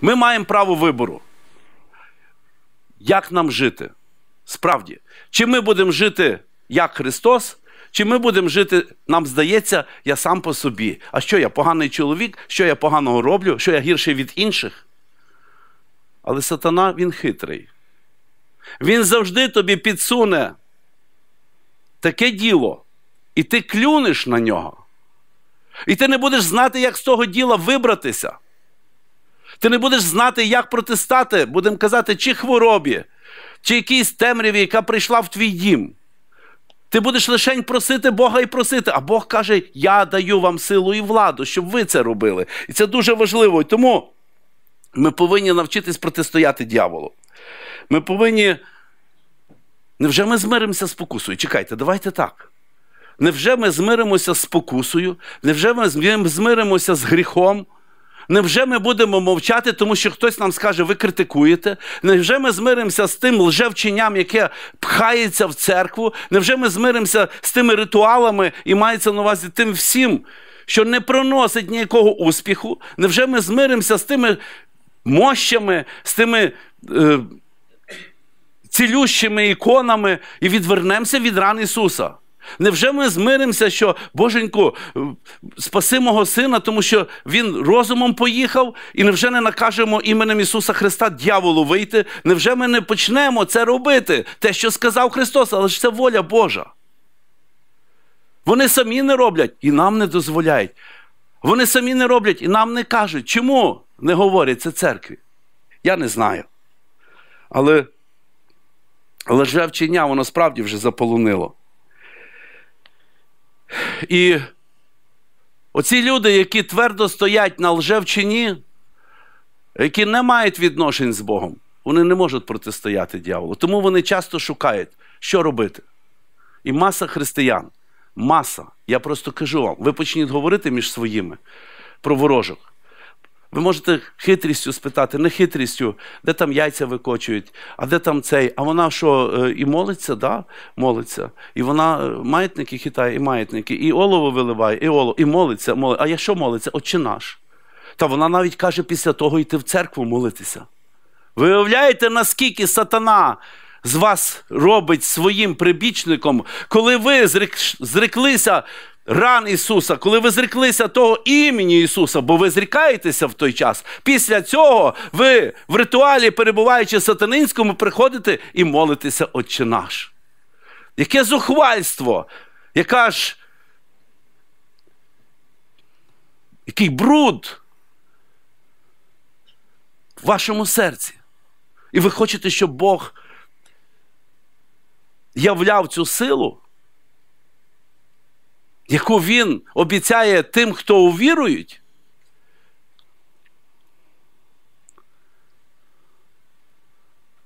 Ми маємо право вибору. Як нам жити? Справді, чи ми будемо жити як Христос, чи ми будемо жити, нам здається, я сам по собі. А що я поганий чоловік, що я поганого роблю, що я гірший від інших? Але сатана він хитрий. Він завжди тобі підсуне таке діло, і ти клюнеш на нього. І ти не будеш знати, як з того діла вибратися. Ти не будеш знати, як протистати, будемо казати, чи хворобі, чи якійсь темряві, яка прийшла в твій дім. Ти будеш лише просити Бога і просити, а Бог каже: Я даю вам силу і владу, щоб ви це робили. І це дуже важливо. І тому ми повинні навчитись протистояти дяволу. Ми повинні. Невже ми змиримося з покусою? Чекайте, давайте так. Невже ми змиримося з покусою? Невже ми змиримося з гріхом? Невже ми будемо мовчати, тому що хтось нам скаже, ви критикуєте? Невже ми змиримося з тим лжевченням, яке пхається в церкву? Невже ми змиримося з тими ритуалами і мається на увазі тим всім, що не проносить ніякого успіху? Невже ми змиримося з тими мощами, з тими? Е, Цілющими іконами і відвернемося від ран Ісуса. Невже ми змиримося, що Боженьку, е, спаси мого сина, тому що він розумом поїхав, і невже не накажемо іменем Ісуса Христа дьяволу вийти? Невже ми не почнемо це робити? Те, що сказав Христос, але ж це воля Божа? Вони самі не роблять і нам не дозволяють. Вони самі не роблять і нам не кажуть, чому не говорять це церкві? Я не знаю. Але, але вчення, воно справді вже заполонило. І оці люди, які твердо стоять на лжевчині, які не мають відношень з Богом, вони не можуть протистояти дяволу. Тому вони часто шукають, що робити. І маса християн, маса, я просто кажу вам, ви почніть говорити між своїми про ворожок. Ви можете хитрістю спитати, не хитрістю, де там яйця викочують, а де там цей. А вона що, е, і молиться, да? молиться. І вона е, маятники хитає, і маятники, і олово виливає, і олово, і молиться, молиться. А я що молиться? Отче наш. Та вона навіть каже, після того йти в церкву молитися. Виявляєте, наскільки сатана з вас робить своїм прибічником, коли ви зрек... зреклися ран Ісуса, коли ви зреклися того імені Ісуса, бо ви зрікаєтеся в той час, після цього ви в ритуалі, перебуваючи в сатанинському, приходите і молитеся Отче наш. Яке зухвальство, яка ж, який бруд в вашому серці. І ви хочете, щоб Бог являв цю силу? яку Він обіцяє тим, хто увірують.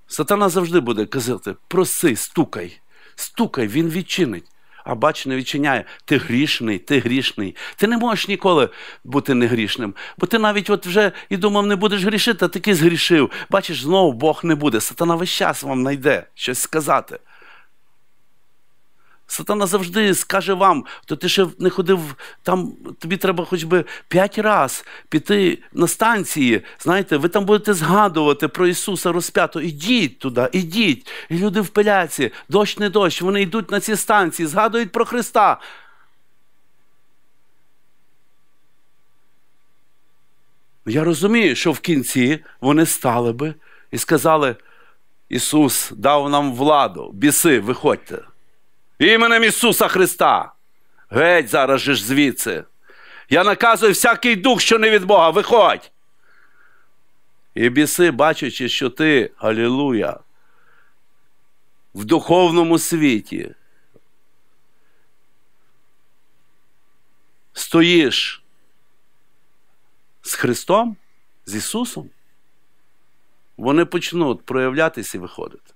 Сатана завжди буде казати: проси, стукай, стукай, він відчинить. А бач, не відчиняє. Ти грішний, ти грішний. Ти не можеш ніколи бути негрішним. Бо ти навіть от вже і думав, не будеш грішити, а таки згрішив. Бачиш, знову Бог не буде. Сатана весь час вам знайде щось сказати. Сатана завжди скаже вам, то ти ще не ходив там, тобі треба хоч би п'ять раз піти на станції. Знаєте, ви там будете згадувати про Ісуса розп'ято. Ідіть туди, ідіть. І люди в пиляці, дощ не дощ, вони йдуть на ці станції, згадують про Христа. Я розумію, що в кінці вони стали би і сказали: Ісус дав нам владу, біси, виходьте. Іменем Ісуса Христа. Геть зараз же ж звідси. Я наказую всякий дух, що не від Бога, виходь. І біси, бачачи, що ти, Аллилуйя в духовному світі стоїш з Христом, з Ісусом, вони почнуть проявлятися і виходити.